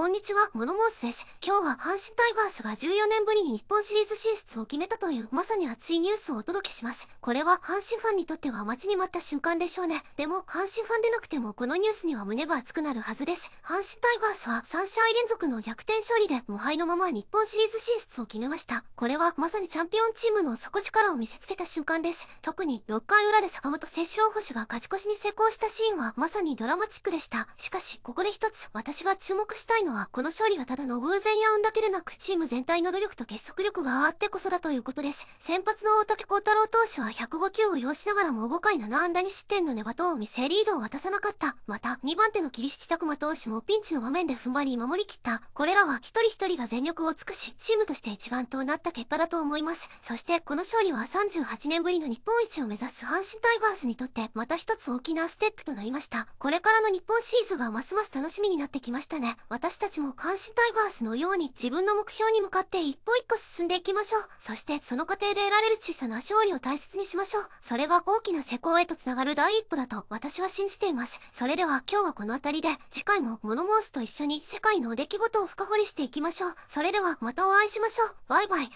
こんにちは、モノモースです。今日は阪神タイガースが14年ぶりに日本シリーズ進出を決めたというまさに熱いニュースをお届けします。これは阪神ファンにとっては待ちに待った瞬間でしょうね。でも、阪神ファンでなくてもこのニュースには胸が熱くなるはずです。阪神タイガースは3試合連続の逆転勝利で無敗のまま日本シリーズ進出を決めました。これはまさにチャンピオンチームの底力を見せつけた瞬間です。特に6回裏で坂本聖志郎捕手が勝ち越しに成功したシーンはまさにドラマチックでした。しかし、ここで一つ私が注目したいののはこの勝利はただの偶然や運だけでなくチーム全体の努力と結束力があってこそだということです先発の大竹幸太郎投手は105球を要しながらも5回7安打に失点の粘とを見せリードを渡さなかったまた2番手の霧七拓磨投手もピンチの場面で踏ん張り守りきったこれらは一人一人が全力を尽くしチームとして一丸となった結果だと思いますそしてこの勝利は38年ぶりの日本一を目指す阪神タイガースにとってまた一つ大きなステップとなりましたこれからの日本シリーズがますます楽しみになってきましたね私たちも関心タイガースのように自分の目標に向かって一歩一歩進んでいきましょう。そしてその過程で得られる小さな勝利を大切にしましょう。それは大きな成功へとつながる第一歩だと私は信じています。それでは今日はこの辺りで、次回もモノモースと一緒に世界の出来事を深掘りしていきましょう。それではまたお会いしましょう。バイバイ。